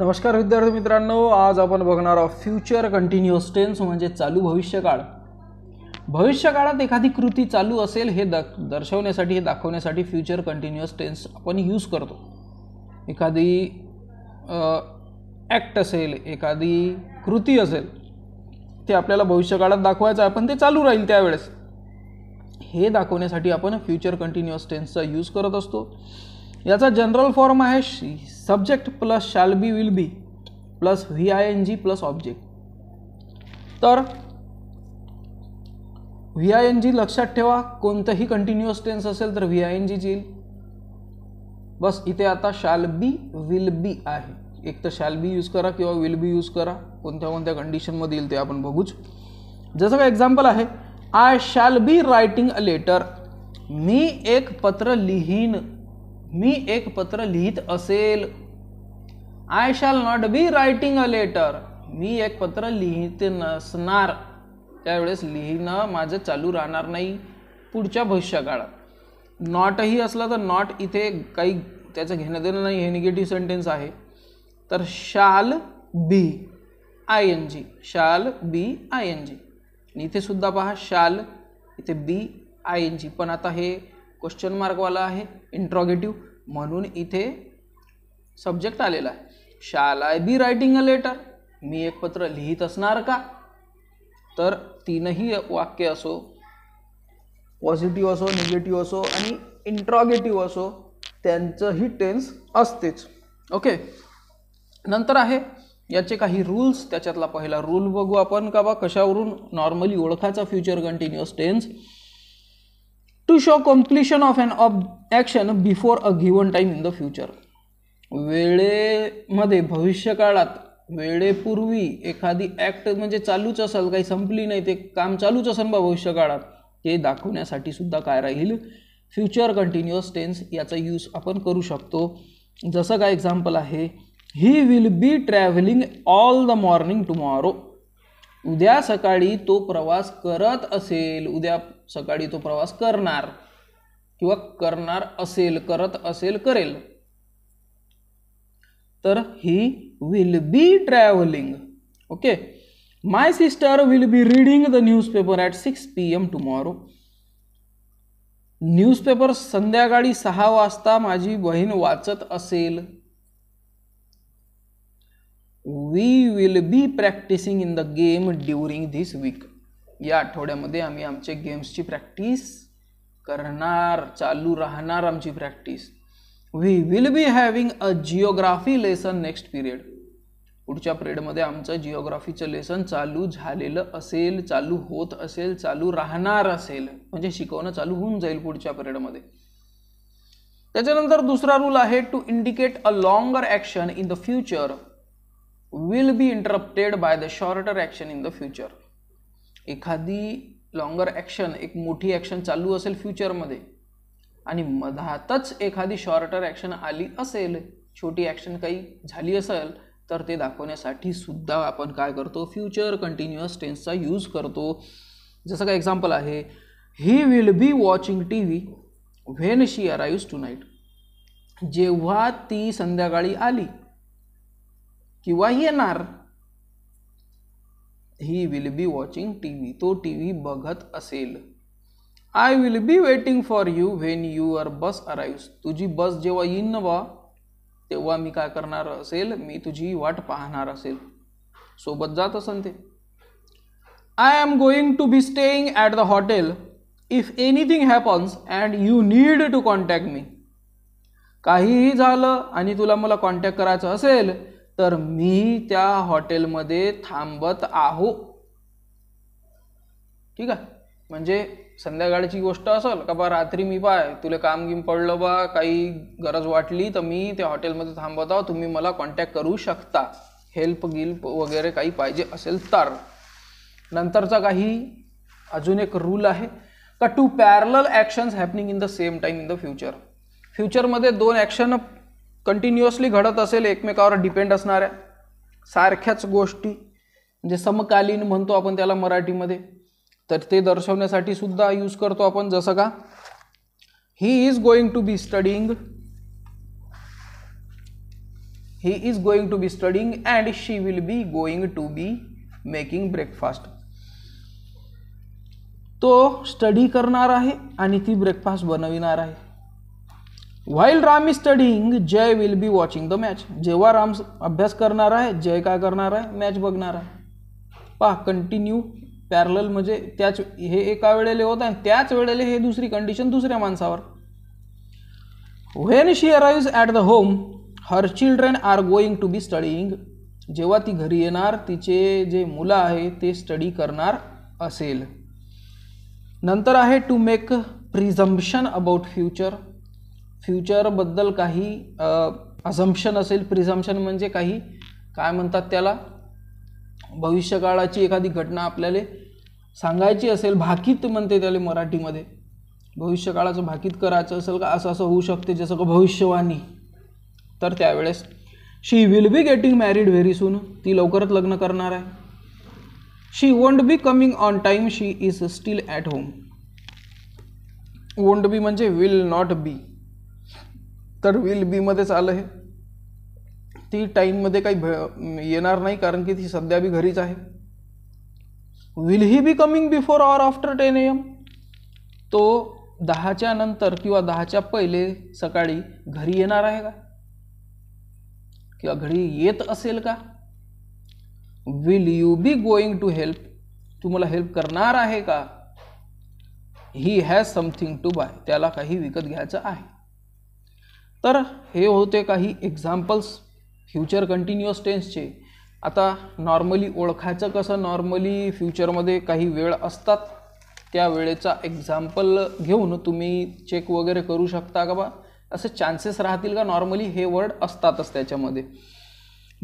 नमस्कार विद्यार्थी मित्रांनो आज आपण बघणार आहोत फ्युचर कंटिन्युअस टेन्स म्हणजे चालू भविष्यकाळ भविष्यकाळात एखादी कृती चालू असेल हे द दर्शवण्यासाठी हे दाखवण्यासाठी फ्युचर कंटिन्युअस टेन्स आपण यूज करतो एखादी ॲक्ट असेल एखादी कृती असेल ते आपल्याला भविष्यकाळात दाखवायचं आहे पण ते चालू राहील त्यावेळेस हे दाखवण्यासाठी आपण फ्युचर कंटिन्युअस टेन्सचा यूज करत असतो याचा जनरल फॉर्म आहे subject plus shall be will be plus V I N G plus object तर व्ही आय एन जी लक्षात ठेवा कोणतंही कंटिन्युअस टेन्स असेल तर व्ही आय एन जी येईल बस इथे आता शाल बी विल बी आहे एक तर शाल बी यूज करा किंवा विल बी यूज करा कोणत्या कोणत्या कंडिशनमध्ये येईल ते आपण बघूच जसं का एक्झाम्पल आहे I shall be writing a letter मी एक पत्र लिहीन मी एक पत्र लिहित असेल I shall not be writing a letter मी एक पत्र लिहित नसणार त्यावेळेस लिहिणं माझं चालू राहणार नाही पुढच्या भविष्य नॉटही असलं तर नॉट इथे काही त्याचं घेणं देणं नाही हे निगेटिव्ह सेंटेन्स आहे तर shall B I N G shall B I N जी आणि इथे सुद्धा पहा शाल इथे बी आय एन जी पण आता हे क्वेश्चन मार्कवाला आहे इंट्रॉगेटिव्ह म्हणून इथे सब्जेक्ट आलेला आहे shall I be writing a letter मी एक पत्र लिहित असणार का तर तीनही वाक्य असो पॉझिटिव्ह असो निगेटिव्ह असो आणि इंट्रॉगेटिव्ह असो त्यांचंही टेन्स असतेच ओके नंतर आहे याचे काही रूल्स त्याच्यातला पहिला रूल बघू आपण का बा कशावरून नॉर्मली ओळखायचा future continuous tense to show completion of an ऑब action before a given time in the future वेळेमध्ये भविष्यकाळात वेळेपूर्वी एखादी ॲक्ट म्हणजे चालूच असेल काही संपली नाही ते काम चालूच असेल बा भविष्यकाळात ते दाखवण्यासाठी सुद्धा काय राहील फ्युचर कंटिन्युअस टेन्स याचा यूज आपण करू शकतो जसं काय एक्झाम्पल आहे he will be travelling all the morning tomorrow उद्या सकाळी तो प्रवास करत असेल उद्या सकाळी तो प्रवास करणार किंवा करणार असेल करत असेल करेल तर he will be travelling okay my sister will be reading the newspaper at six p m tomorrow newspaper संध्याकाळी सहा वाजता माझी बहीण वाचत असेल we will be practising in the game during this week या आठवड्यामध्ये आम्ही आमचे गेम्सची प्रॅक्टिस करणार चालू राहणार आमची practice we will be having a geography lesson next period पुढच्या पिरियडमध्ये आमचं जिओग्राफीचं लेसन चालू झालेलं असेल चालू होत असेल चालू राहणार असेल म्हणजे शिकवणं चालू होऊन जाईल पुढच्या पिरियडमध्ये त्याच्यानंतर दुसरा रूल आहे to indicate a longer action in the future will be interrupted by the shorter action in the future एखादी लॉंगर ॲक्शन एक मोठी ॲक्शन चालू असेल फ्युचरमध्ये आणि मधातच एखादी शॉर्टर ॲक्शन आली असेल छोटी ॲक्शन काही झाली असेल तर ते दाखवण्यासाठी सुद्धा आपण काय करतो फ्युचर कंटिन्युअस टेन्सचा यूज करतो जसं का एक्झाम्पल आहे he will be watching T V when she arrives tonight जेव्हा ती संध्याकाळी आली किंवा येणार he will be watching T V तो टी व्ही बघत असेल I will be waiting for you when your bus arrives तुझी बस जेव्हा येईन ना तेव्हा मी काय करणार असेल मी तुझी वाट पाहणार असेल सोबत जात असेल ते I am going to be staying at the hotel if anything happens and you need to contact me काहीही झालं आणि तुला मला कॉन्टॅक्ट करायचं असेल तर मी त्या हॉटेलमध्ये थांबत आहो ठीक आहे म्हणजे संध्याकाळची गोष्ट असेल का बा रात्री मी पाय तुला काम गिम पडलं बा काही गरज वाटली तर मी त्या हॉटेलमध्ये थांबत आहो तुम्ही मला कॉन्टॅक्ट करू शकता हेल्प गिल्प वगैरे काही पाहिजे असेल तर नंतरचा काही अजून एक रूल आहे का two parallel actions happening in the same time in the future फ्युचरमध्ये दोन ॲक्शन कंटिन्युअसली घडत असेल एकमेकावर डिपेंड असणाऱ्या सारख्याच गोष्टी म्हणजे समकालीन म्हणतो आपण त्याला मराठीमध्ये तर ते दर्शवण्यासाठी सुद्धा यूज करतो आपण जसं का he is going to be studying he is going to be studying and she will be going to be making breakfast तो स्टडी करणार आहे आणि ती ब्रेकफास्ट बनविणार आहे while Ram is studying Jay will be watching the match जेव्हा राम अभ्यास करणार आहे जय काय करणार आहे मॅच बघणार आहे पहा कंटिन्यू पॅरल म्हणजे त्याच हे एका वेळेले होत आहे त्याच वेळेले हे दुसरी कंडिशन दुसऱ्या माणसावर when she arrives at the home her children are going to be studying जेव्हा ती घरी येणार तिचे जे मुलं आहे ते स्टडी करणार असेल नंतर आहे to make presumption about future फ्युचरबद्दल काही अझम्पशन असेल प्रिझम्प्शन म्हणजे काही काय म्हणतात त्याला भविष्यकाळाची एखादी घटना आपल्याला सांगायची असेल भाकीत म्हणते त्याला मराठीमध्ये भविष्यकाळाचं भाकीत करायचं असेल का असं असं होऊ शकते जसं का भविष्यवाणी तर त्यावेळेस she will be getting married very soon ती लवकरच लग्न करणार आहे she won't be coming on time she is still at home won't be म्हणजे विल नॉट बी तर विल बीमध्येच आलं हे ती टाईममध्ये काही येणार नाही कारण की ती सध्या बी घरीच आहे will he be coming before or after ten am तो दहाच्या नंतर किंवा दहाच्या पहिले सकाळी घरी येणार आहे का किंवा घरी येत असेल का will you be going to help तू मला हेल्प करणार आहे का he has something to buy त्याला काही विकत घ्यायचं आहे तर हे होते काही एक्झाम्पल्स फ्युचर कंटिन्युअस टेन्सचे आता नॉर्मली ओळखायचं कसं नॉर्मली फ्युचरमध्ये काही वेळ असतात त्या वेळेचा एक्झाम्पल घेऊन तुम्ही चेक वगैरे करू शकता का बा असे चान्सेस राहतील का नॉर्मली हे वर्ड असतातच त्याच्यामध्ये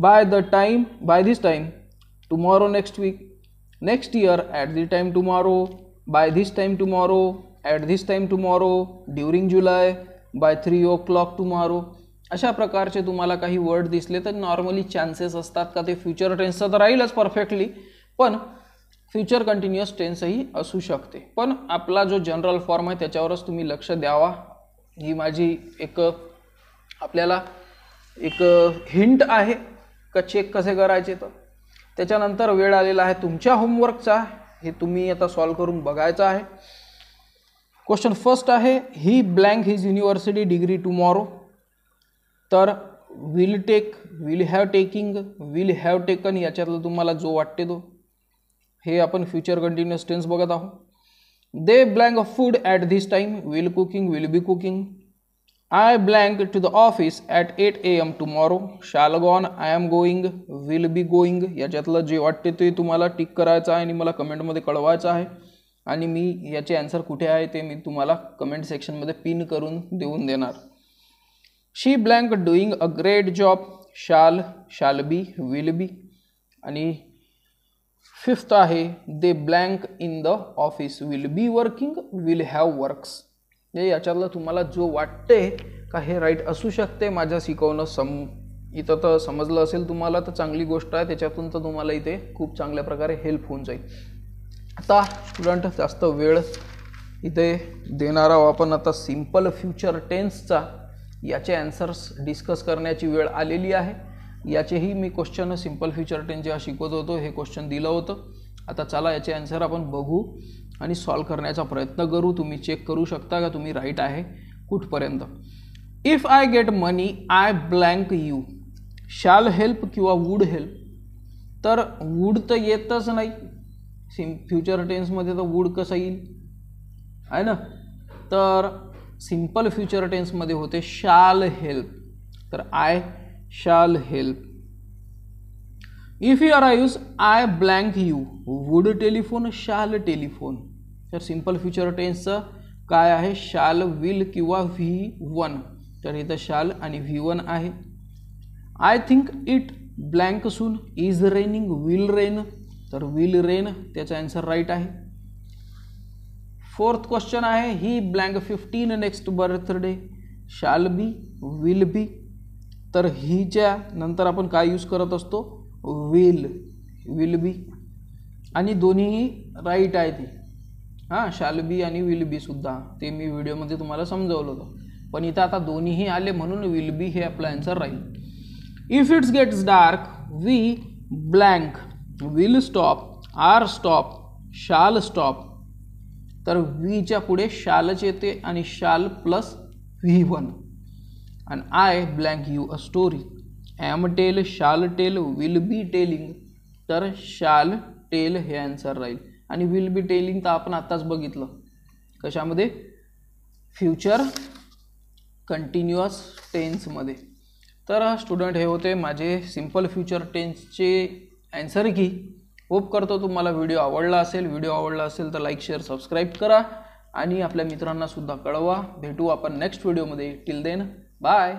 by the time by this time tomorrow next week next year at the time tomorrow by this time tomorrow at this time tomorrow during July by three o'clock tomorrow अशा प्रकारचे तुम्हाला काही word दिसले तर normally chances असतात का ते future टेन्सचं तर राहीलच परफेक्टली पण फ्युचर कंटिन्युअस टेन्सही असू शकते पण आपला जो जनरल फॉर्म आहे त्याच्यावरच तुम्ही लक्ष द्यावा ही माझी एक आपल्याला एक हिंट आहे का चेक कसे करायचे तर त्याच्यानंतर वेळ आलेला आहे तुमच्या होमवर्कचा हे तुम्ही आता सॉल्व करून बघायचं आहे क्वेश्चन फर्स्ट आहे he blank his university degree tomorrow तर will take will have taking will have taken याच्यातला तुम्हाला जो वाटते तो हे आपण फ्युचर कंटिन्युअस टेन्स बघत आहोत they blank of food at this time will cooking will be cooking I blank to the office at eight a m tomorrow shall gone I am going will be going याच्यातलं जे वाटते ते तुम्हाला tick करायचं आहे आणि मला कमेंटमध्ये कळवायचं आहे आणि मी याचे ॲन्सर कुठे आहे ते मी तुम्हाला कमेंट सेक्शनमध्ये पिन करून देऊन देणार she blank doing a great job shall shall be will be आणि फिफ्थ आहे they blank in the office will be working will have works म्हणजे याच्यातलं तुम्हाला जो वाटते का हे राईट असू शकते माझ्या शिकवणं सम इथं तर समजलं असेल तुम्हाला तर चांगली गोष्ट आहे त्याच्यातून तर तुम्हाला इथे खूप चांगल्या प्रकारे हेल्प होऊन जाईल आता स्टुडंट जास्त वेळ इथे देणार आहोत आपण आता सिम्पल फ्युचर टेन्सचा याचे ॲन्सर्स डिस्कस करण्याची वेळ आलेली आहे याचेही मी क्वेश्चन सिम्पल फ्युचर टेन्स जेव्हा शिकवत होतो हे क्वेश्चन दिलं होतं आता चला याचे ॲन्सर आपण बघू आणि सॉल्व करण्याचा प्रयत्न करू तुम्ही चेक करू शकता का तुम्ही राईट आहे कुठपर्यंत if I get money I blank you shall help किंवा वूड हेल्प तर वूड तर येतच नाही सिम फ्युचर टेन्समध्ये तर वूड कसं येईल आहे ना तर सिम्पल फ्युचर टेन्समध्ये होते शाल हेल्प तर I shall help if you are I use I blank you would telephone shall telephone तर सिम्पल फ्युचर टेन्सचं काय आहे शाल विल किंवा व्ही वन तर इथं शाल आणि व्ही वन आहे I think it blank soon is raining will rain तर विल रेन त्याचा ॲन्सर राईट आहे फोर्थ क्वेश्चन आहे he blank fifteen next birthday shall be will बी तर हीच्या नंतर आपण काय यूज करत असतो विल विल बी आणि दोन्हीही राईट आहे ती हां शाल बी आणि विल बी सुद्धा ते मी व्हिडिओमध्ये तुम्हाला समजवलं होतं पण इथं आता दोन्हीही आले म्हणून विल बी हे आपलं ॲन्सर राहील if it's gets dark we blank will stop are stop shall stop तर व्हीच्या पुढे शालच येते आणि शाल प्लस व्ही वन आणि I blank you a story am tell shall tell will be telling तर शाल टेल हे आन्सर राहील आणि विल बी टेलिंग तर आपण आत्ताच बघितलं कशामध्ये फ्युचर कंटिन्युअस टेन्समध्ये तर स्टुडंट हे होते माझे सिम्पल फ्युचर टेन्सचे आंसर की होप करतो तुम्हाला व्हिडिओ आवडला असेल व्हिडिओ आवडला असेल तर लाईक शेअर सबस्क्राईब करा आणि आपल्या मित्रांनासुद्धा कळवा भेटू आपण नेक्स्ट व्हिडिओमध्ये टिल देन बाय